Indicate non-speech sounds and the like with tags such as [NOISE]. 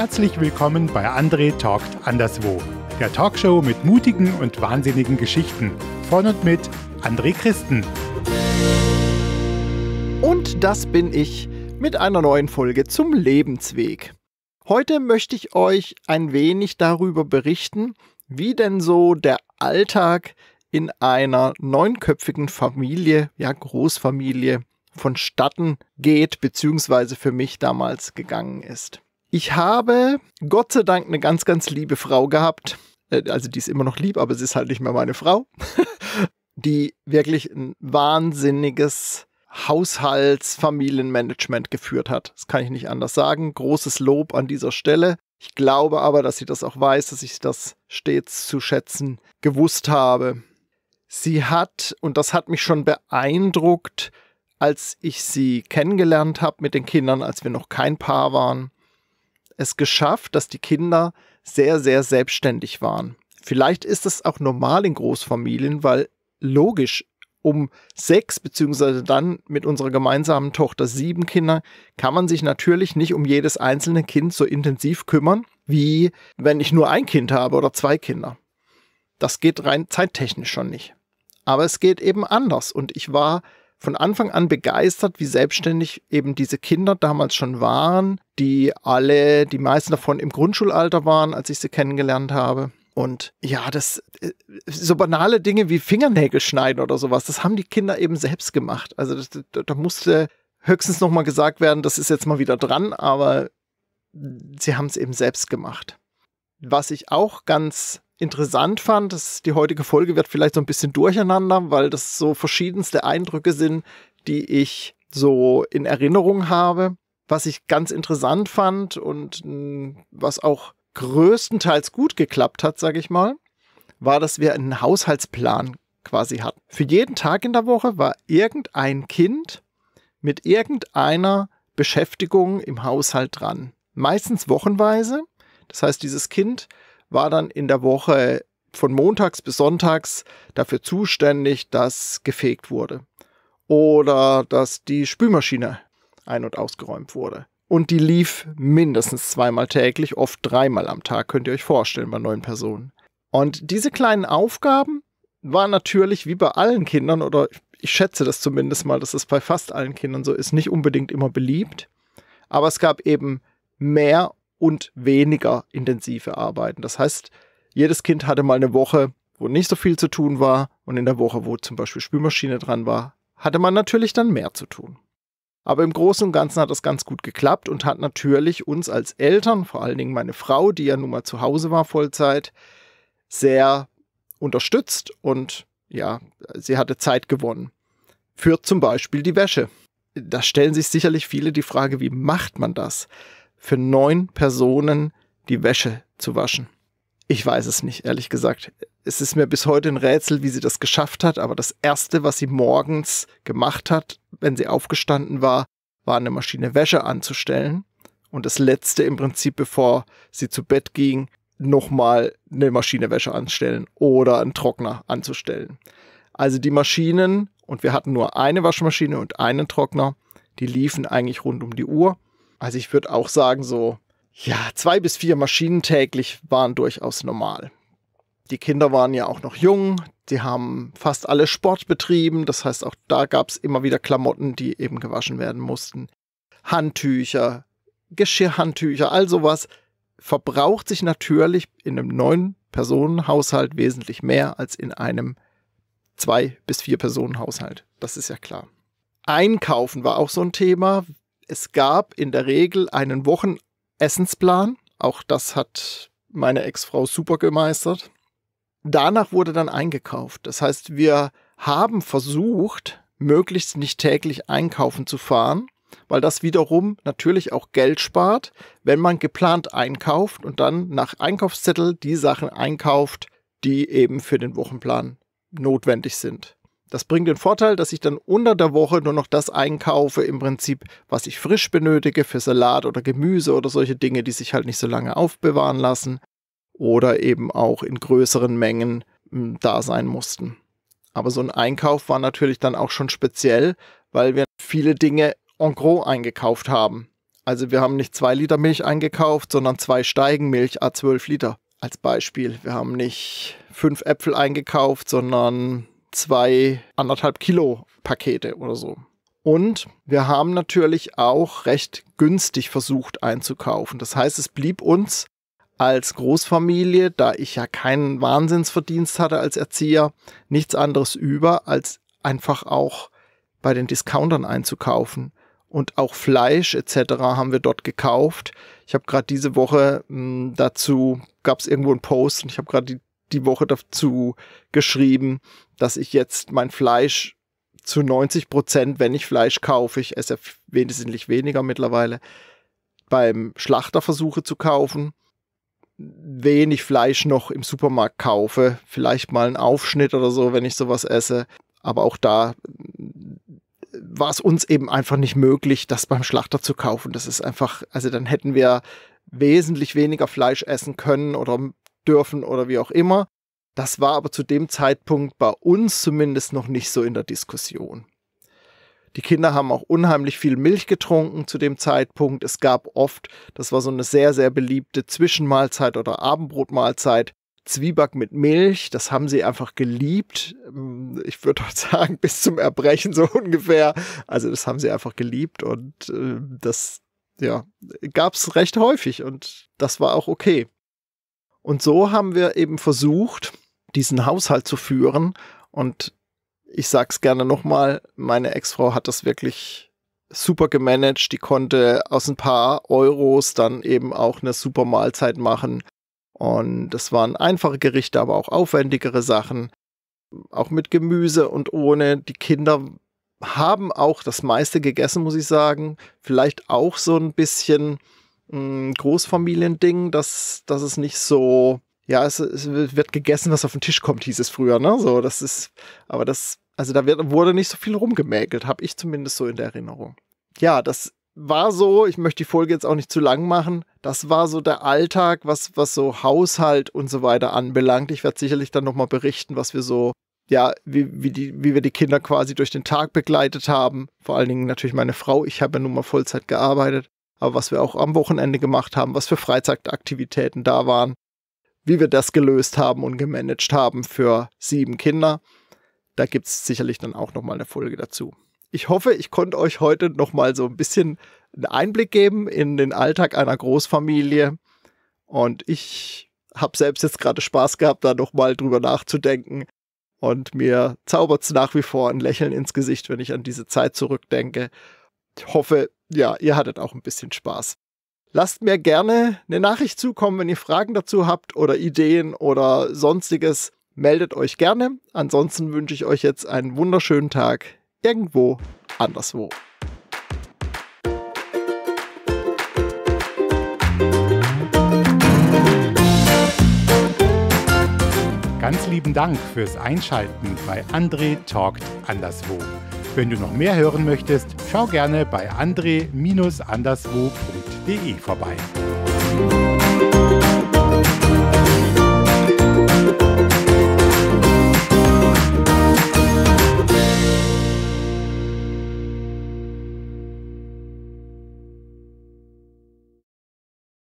Herzlich willkommen bei André Talkt Anderswo, der Talkshow mit mutigen und wahnsinnigen Geschichten. Von und mit André Christen. Und das bin ich mit einer neuen Folge zum Lebensweg. Heute möchte ich euch ein wenig darüber berichten, wie denn so der Alltag in einer neunköpfigen Familie, ja Großfamilie, vonstatten geht, beziehungsweise für mich damals gegangen ist. Ich habe Gott sei Dank eine ganz, ganz liebe Frau gehabt. Äh, also die ist immer noch lieb, aber sie ist halt nicht mehr meine Frau. [LAUGHS] die wirklich ein wahnsinniges Haushaltsfamilienmanagement geführt hat. Das kann ich nicht anders sagen. Großes Lob an dieser Stelle. Ich glaube aber, dass sie das auch weiß, dass ich das stets zu schätzen gewusst habe. Sie hat, und das hat mich schon beeindruckt, als ich sie kennengelernt habe mit den Kindern, als wir noch kein Paar waren, es geschafft, dass die Kinder sehr, sehr selbstständig waren. Vielleicht ist das auch normal in Großfamilien, weil logisch, um sechs beziehungsweise dann mit unserer gemeinsamen Tochter sieben Kinder, kann man sich natürlich nicht um jedes einzelne Kind so intensiv kümmern, wie wenn ich nur ein Kind habe oder zwei Kinder. Das geht rein zeittechnisch schon nicht. Aber es geht eben anders und ich war von Anfang an begeistert, wie selbstständig eben diese Kinder damals schon waren, die alle, die meisten davon im Grundschulalter waren, als ich sie kennengelernt habe. Und ja, das äh, so banale Dinge wie Fingernägel schneiden oder sowas, das haben die Kinder eben selbst gemacht. Also das, da, da musste höchstens nochmal gesagt werden, das ist jetzt mal wieder dran, aber sie haben es eben selbst gemacht. Was ich auch ganz interessant fand, dass die heutige Folge wird vielleicht so ein bisschen durcheinander, weil das so verschiedenste Eindrücke sind, die ich so in Erinnerung habe was ich ganz interessant fand und mm, was auch größtenteils gut geklappt hat, sage ich mal, war, dass wir einen Haushaltsplan quasi hatten. Für jeden Tag in der Woche war irgendein Kind mit irgendeiner Beschäftigung im Haushalt dran. Meistens wochenweise. Das heißt, dieses Kind war dann in der Woche von montags bis sonntags dafür zuständig, dass gefegt wurde oder dass die Spülmaschine ein- und ausgeräumt wurde. Und die lief mindestens zweimal täglich, oft dreimal am Tag, könnt ihr euch vorstellen, bei neun Personen. Und diese kleinen Aufgaben waren natürlich wie bei allen Kindern, oder ich schätze das zumindest mal, dass es das bei fast allen Kindern so ist, nicht unbedingt immer beliebt. Aber es gab eben mehr und weniger intensive Arbeiten. Das heißt, jedes Kind hatte mal eine Woche, wo nicht so viel zu tun war und in der Woche, wo zum Beispiel Spülmaschine dran war, hatte man natürlich dann mehr zu tun. Aber im Großen und Ganzen hat das ganz gut geklappt und hat natürlich uns als Eltern, vor allen Dingen meine Frau, die ja nun mal zu Hause war Vollzeit, sehr unterstützt und ja, sie hatte Zeit gewonnen. Für zum Beispiel die Wäsche. Da stellen sich sicherlich viele die Frage, wie macht man das? Für neun Personen die Wäsche zu waschen. Ich weiß es nicht, ehrlich gesagt. Es ist mir bis heute ein Rätsel, wie sie das geschafft hat, aber das Erste, was sie morgens gemacht hat, wenn sie aufgestanden war, war eine Maschine Wäsche anzustellen. Und das Letzte im Prinzip, bevor sie zu Bett ging, nochmal eine Maschine Wäsche anstellen oder einen Trockner anzustellen. Also die Maschinen, und wir hatten nur eine Waschmaschine und einen Trockner, die liefen eigentlich rund um die Uhr. Also ich würde auch sagen, so ja, zwei bis vier Maschinen täglich waren durchaus normal. Die Kinder waren ja auch noch jung, die haben fast alle Sport betrieben, das heißt auch da gab es immer wieder Klamotten, die eben gewaschen werden mussten. Handtücher, Geschirrhandtücher, all sowas verbraucht sich natürlich in einem neuen Personenhaushalt wesentlich mehr als in einem zwei bis vier Personenhaushalt. Das ist ja klar. Einkaufen war auch so ein Thema. Es gab in der Regel einen Wochen Essensplan. Auch das hat meine Ex-Frau super gemeistert. Danach wurde dann eingekauft. Das heißt, wir haben versucht, möglichst nicht täglich einkaufen zu fahren, weil das wiederum natürlich auch Geld spart, wenn man geplant einkauft und dann nach Einkaufszettel die Sachen einkauft, die eben für den Wochenplan notwendig sind. Das bringt den Vorteil, dass ich dann unter der Woche nur noch das einkaufe, im Prinzip, was ich frisch benötige für Salat oder Gemüse oder solche Dinge, die sich halt nicht so lange aufbewahren lassen oder eben auch in größeren Mengen hm, da sein mussten. Aber so ein Einkauf war natürlich dann auch schon speziell, weil wir viele Dinge en gros eingekauft haben. Also wir haben nicht zwei Liter Milch eingekauft, sondern zwei Steigenmilch A12 Liter als Beispiel. Wir haben nicht fünf Äpfel eingekauft, sondern zwei anderthalb Kilo Pakete oder so. Und wir haben natürlich auch recht günstig versucht einzukaufen. Das heißt, es blieb uns als Großfamilie, da ich ja keinen Wahnsinnsverdienst hatte als Erzieher, nichts anderes über, als einfach auch bei den Discountern einzukaufen. Und auch Fleisch etc. haben wir dort gekauft. Ich habe gerade diese Woche mh, hm, dazu, gab es irgendwo einen Post und ich habe gerade die die Woche dazu geschrieben, dass ich jetzt mein Fleisch zu 90 Prozent, wenn ich Fleisch kaufe, ich esse wesentlich weniger mittlerweile, beim Schlachter versuche zu kaufen, wenig Fleisch noch im Supermarkt kaufe, vielleicht mal einen Aufschnitt oder so, wenn ich sowas esse. Aber auch da äh, war es uns eben einfach nicht möglich, das beim Schlachter zu kaufen. Das ist einfach, also dann hätten wir wesentlich weniger Fleisch essen können oder dürfen oder wie auch immer. Das war aber zu dem Zeitpunkt bei uns zumindest noch nicht so in der Diskussion. Die Kinder haben auch unheimlich viel Milch getrunken zu dem Zeitpunkt. Es gab oft, das war so eine sehr, sehr beliebte Zwischenmahlzeit oder Abendbrotmahlzeit, Zwieback mit Milch. Das haben sie einfach geliebt. Ähm, ich würde [LAUGHS] sagen, bis zum Erbrechen so ungefähr. Also das haben sie einfach geliebt und äh, das, ja, gab es recht häufig und das war auch okay. Und so haben wir eben versucht, diesen Haushalt zu führen. Und ich sag's gerne nochmal, meine Ex-Frau hat das wirklich super gemanagt. Die konnte aus ein paar Euros dann eben auch eine super Mahlzeit machen. Und es waren einfache Gerichte, aber auch aufwendigere Sachen. Auch mit Gemüse und ohne. Die Kinder haben auch das meiste gegessen, muss ich sagen. Vielleicht auch so ein bisschen Großfamiliending, dass, dass es nicht so, ja, es, es, wird gegessen, was auf den Tisch kommt, hieß es früher, ne? So, das ist, aber das, also da wird, wurde nicht so viel rumgemäkelt, habe ich zumindest so in der Erinnerung. Ja, das war so, ich möchte die Folge jetzt auch nicht zu lang machen, das war so der Alltag, was, was so Haushalt und so weiter anbelangt. Ich werde sicherlich dann nochmal berichten, was wir so, ja, wie, wie, die, wie wir die Kinder quasi durch den Tag begleitet haben. Vor allen Dingen natürlich meine Frau, ich habe ja nun mal Vollzeit gearbeitet aber was wir auch am Wochenende gemacht haben, was für Freizeitaktivitäten da waren, wie wir das gelöst haben und gemanagt haben für sieben Kinder. Da gibt es sicherlich dann auch nochmal eine Folge dazu. Ich hoffe, ich konnte euch heute nochmal so ein bisschen einen Einblick geben in den Alltag einer Großfamilie. Und ich habe selbst jetzt gerade Spaß gehabt, da nochmal drüber nachzudenken. Und mir zaubert es nach wie vor ein Lächeln ins Gesicht, wenn ich an diese Zeit zurückdenke. Ich hoffe, ja, ihr hattet auch ein bisschen Spaß. Lasst mir gerne eine Nachricht zukommen, wenn ihr Fragen dazu habt oder Ideen oder sonstiges. Meldet euch gerne. Ansonsten wünsche ich euch jetzt einen wunderschönen Tag irgendwo anderswo. Ganz lieben Dank fürs Einschalten bei André Talkt Anderswo. Wenn du noch mehr hören möchtest, schau gerne bei andre-anderswo.de vorbei.